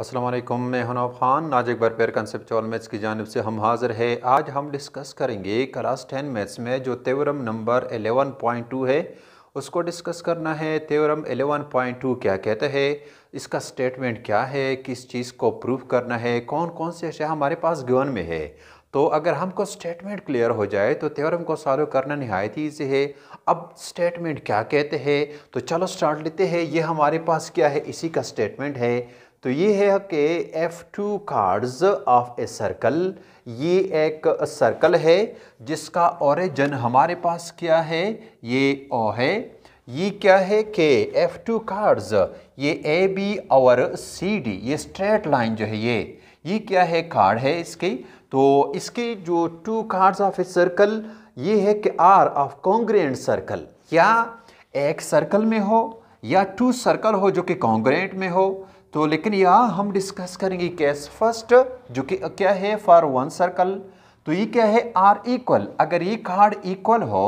असलम मैं हनौफ खान आज एक बार फिर कंसेप्चुअल मैथ्स की जानब से हम हाज़िर है आज हम डिस्कस करेंगे क्लास टेन मैथ्स में जो तेवरम नंबर 11.2 है उसको डिस्कस करना है तेवरम 11.2 क्या कहता है इसका स्टेटमेंट क्या है किस चीज़ को प्रूव करना है कौन कौन से अशा हमारे पास गिवन में है तो अगर हमको स्टेटमेंट क्लियर हो जाए तो थ्योरम को सॉल्व करना नहायत ही ईजी है अब स्टेटमेंट क्या कहते हैं तो चलो स्टार्ट लेते हैं ये हमारे पास क्या है इसी का स्टेटमेंट है तो ये है कि if two chords of a circle ये एक सर्कल है जिसका ओरिजन हमारे पास क्या है ये ओ है ये क्या है कि एफ टू कार्ड्स ये ए बी और सी डी ये स्ट्रेट लाइन जो है ये ये क्या है कार्ड है इसकी तो इसके जो two chords of a circle ये है कि आर ऑफ कॉन्ग्रेंट सर्कल क्या एक सर्कल में हो या टू सर्कल हो जो कि कॉन्ग्रेंट में हो तो लेकिन यहाँ हम डिस्कस करेंगे केस फर्स्ट जो कि क्या है फॉर वन सर्कल तो ये क्या है आर इक्वल अगर ये कार्ड इक्वल हो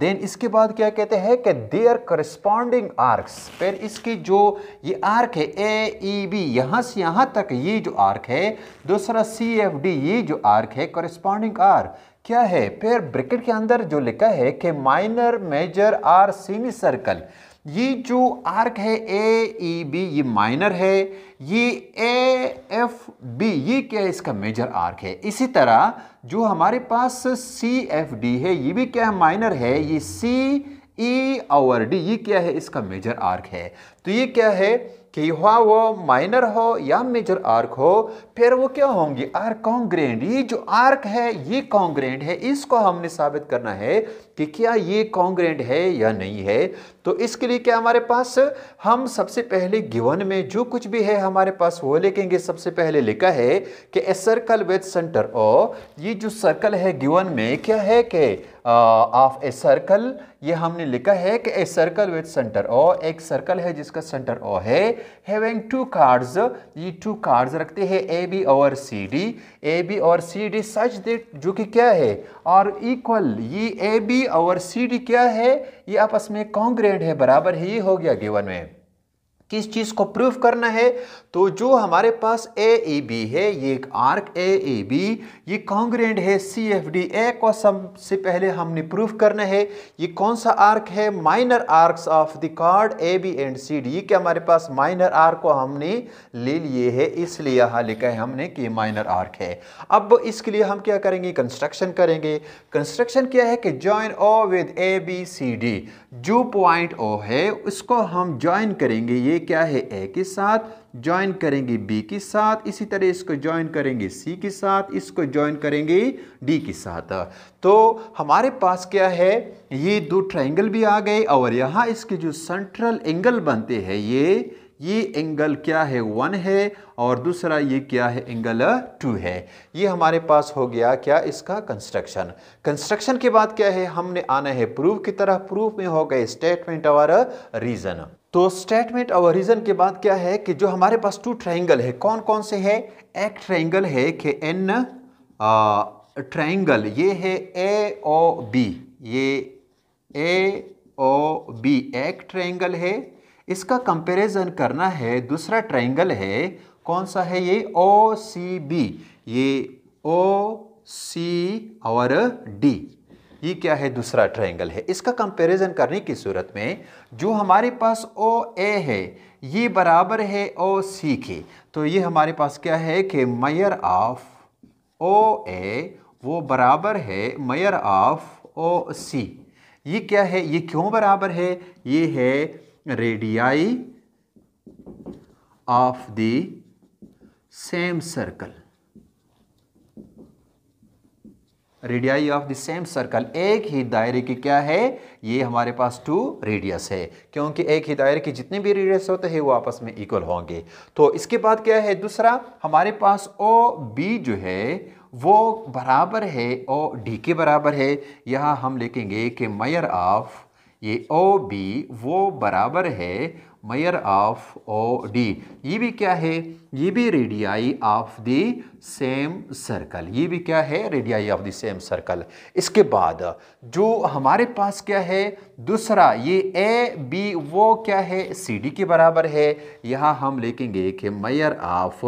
देन इसके बाद क्या कहते हैं कि देयर करस्पॉन्डिंग आर्क्स फिर इसकी जो ये आर्क है ए ई e, बी यहाँ से यहाँ तक ये जो आर्क है दूसरा सी एफ डी ये जो आर्क है करस्पॉन्डिंग आर क्या है फिर ब्रिकेट के अंदर जो लिखा है कि minor major or semi circle ये जो आर्क है ए ई बी ये माइनर है ये ए एफ बी ये क्या है इसका मेजर आर्क है इसी तरह जो हमारे पास सी एफ डी है ये भी क्या है माइनर है ये सी ई e, और डी ये क्या है इसका मेजर आर्क है तो ये क्या है कि हुआ वो माइनर हो या मेजर आर्क हो फिर वो क्या होंगी आर कॉन्ग्रेंड ये जो आर्क है ये कॉन्ग्रेंड है इसको हमने साबित करना है कि क्या ये कॉन्ग्रेंड है या नहीं है तो इसके लिए क्या हमारे पास हम सबसे पहले गिवन में जो कुछ भी है हमारे पास वो लिखेंगे सबसे पहले लिखा है कि ए सर्कल विद सेंटर ओ ये जो सर्कल है गिवन में क्या है कि ऑफ ए सर्कल ये हमने लिखा है कि ए सर्कल विद सेंटर ओ एक सर्कल है जिसका सेंटर ओ है हैविंग टू कार्ड्स ये टू कार्ड्स रखते हैं ए बी और सी डी ए बी और सी डी सच दैट जो कि क्या है और इक्वल ये ए बी और सी डी क्या है ये आपस में कॉन्ग्रेड है बराबर है ये हो गया गिवन में किस चीज़ को प्रूव करना है तो जो हमारे पास ए ए बी है ये एक आर्क ए ए बी ये कॉन्ग्रेंट है सी एफ डी ए को सबसे पहले हमने प्रूव करना है ये कौन सा आर्क है minor arcs of the chord A B and C D के हमारे पास माइनर आर्क को हमने ले लिए है इसलिए यहाँ लिखा है हमने कि माइनर आर्क है अब इसके लिए हम क्या करेंगे कंस्ट्रक्शन करेंगे कंस्ट्रक्शन क्या है कि join O with A B C D जो पॉइंट ओ है उसको हम ज्वाइन करेंगे ये क्या है ए के साथ ज्वाइन करेंगे बी के साथ इसी तरह इसको ज्वाइन करेंगे सी के साथ इसको ज्वाइन करेंगे डी के साथ तो हमारे पास क्या है ये दो ट्राइंगल भी आ गए और यहाँ इसके जो सेंट्रल एंगल बनते हैं ये ये एंगल क्या है वन है और दूसरा ये क्या है एंगल टू है ये हमारे पास हो गया क्या इसका कंस्ट्रक्शन कंस्ट्रक्शन के बाद क्या है हमने आना है प्रूफ की तरह प्रूफ में हो गए स्टेटमेंट और रीज़न तो स्टेटमेंट और रीज़न के बाद क्या है कि जो हमारे पास टू ट्राइंगल है कौन कौन से है एक ट्राइंगल है कि एन ट्राइंगल ये है ए ओ बी ये ए ओ बी एक ट्राइंगल है इसका कंपैरिजन करना है दूसरा ट्राइंगल है कौन सा है ये ओ सी बी ये ओ सी और डी ये क्या है दूसरा ट्रायंगल है इसका कंपैरिजन करने की सूरत में जो हमारे पास ओ ए है ये बराबर है ओ सी के तो ये हमारे पास क्या है कि मयर ऑफ ओ ए वो बराबर है मयर ऑफ ओ सी ये क्या है ये क्यों बराबर है ये है radii of the same circle radii of the same circle एक ही दायरे की क्या है ये हमारे पास टू रेडियस है क्योंकि एक ही दायरे के जितने भी रेडियस होते हैं वो आपस में इक्वल होंगे तो इसके बाद क्या है दूसरा हमारे पास ओ बी जो है वो बराबर है ओ डी के बराबर है यहाँ हम लिखेंगे कि मयर ऑफ ये ओ बी वो बराबर है मेयर ऑफ ओ डी ये भी क्या है ये भी radii of the same circle ये भी क्या है radii of the same circle इसके बाद जो हमारे पास क्या है दूसरा ये ए बी वो क्या है सी डी के बराबर है यहाँ हम लिखेंगे कि मेयर ऑफ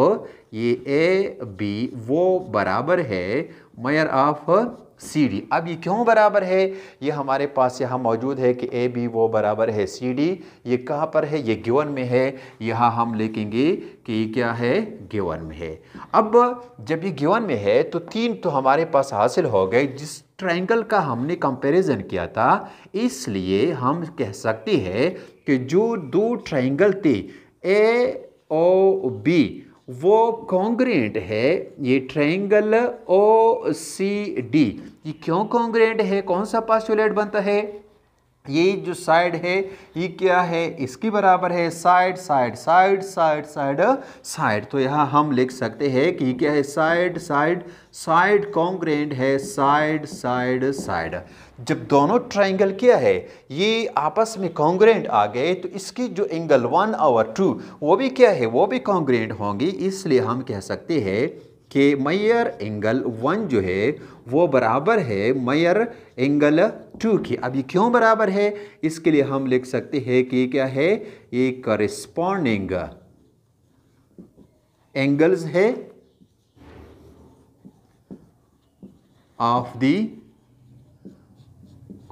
ये ए बी वो बराबर है मयर ऑफ सी डी अब ये क्यों बराबर है ये हमारे पास यहाँ मौजूद है कि ए बी वो बराबर है सी डी ये कहाँ पर है ये गिवन में है यहाँ हम लिखेंगे कि ये क्या है गिवन में है अब जब ये गिवन में है तो तीन तो हमारे पास हासिल हो गए जिस ट्रायंगल का हमने कंपैरिजन किया था इसलिए हम कह सकते हैं कि जो दो ट्राइंगल थे ए ओ बी वो कॉन्ग्रेंट है ये ट्रायंगल ओ सी डी ये क्यों कॉन्ग्रेंट है कौन सा पास्टुलेट बनता है ये जो साइड है ये क्या है इसकी बराबर है side side side side side side तो यहाँ हम लिख सकते हैं कि क्या है साइड साइड साइड कॉन्ग्रेंट है साइड साइड साइड जब दोनों ट्राइंगल क्या है ये आपस में कॉन्ग्रेंट आ गए तो इसकी जो एंगल वन और टू वो भी क्या है वो भी कॉन्ग्रेंट होंगी इसलिए हम कह सकते हैं कि मैयर एंगल वन जो है वो बराबर है मैयर एंगल टू की अब ये क्यों बराबर है इसके लिए हम लिख सकते हैं कि क्या है ये करिस्पॉन्डिंग एंगल्स है of the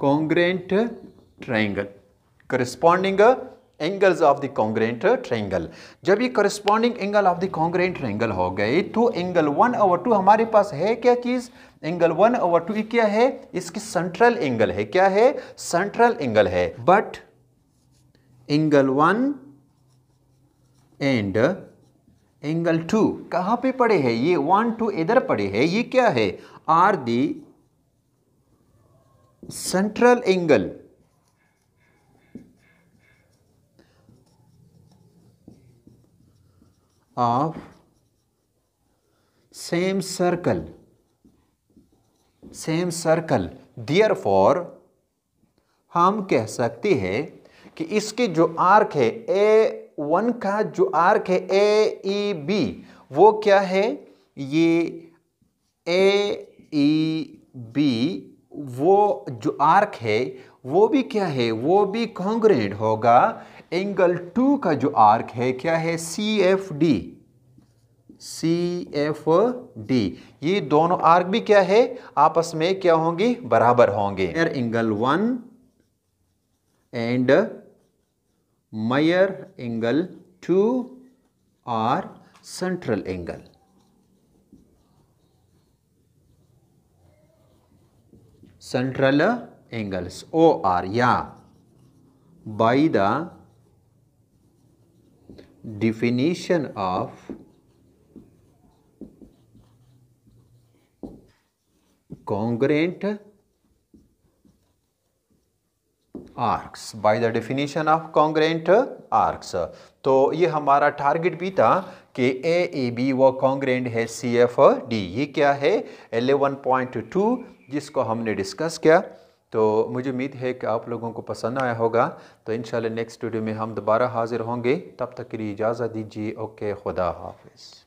congruent triangle corresponding angles of the congruent triangle जब ये corresponding angle of the congruent triangle हो गए तो एंगल वन ओवर टू हमारे पास है क्या चीज़ एंगल वन ओवर टू क्या है इसकी सेंट्रल एंगल है क्या है सेंट्रल एंगल है but angle one and angle two कहाँ पे पड़े हैं ये वन टू इधर पड़े हैं ये क्या है are the central angle of same circle same circle therefore हम कह सकते हैं कि इसके जो आर्क है ए वन का जो आर्क है ए ई बी वो क्या है ये ए ई बी वो जो आर्क है वो भी क्या है वो भी कॉन्ग्रेंट होगा एंगल टू का जो आर्क है क्या है C F D C F D ये दोनों आर्क भी क्या है आपस में क्या होंगे बराबर होंगे एंगल वन एंड मयर angle two are central angle central angles or या by the definition of congruent arcs by the definition of congruent arcs तो ये हमारा टारगेट भी था कि ए ए बी वो कॉन्ग्रेंट है सी एफ डी ये क्या है एलेवन पॉइंट टू जिसको हमने डिस्कस किया तो मुझे उम्मीद है कि आप लोगों को पसंद आया होगा तो इन नेक्स्ट वीडियो में हम दोबारा हाज़िर होंगे तब तक के लिए इजाज़त दीजिए ओके खुदा हाफिज़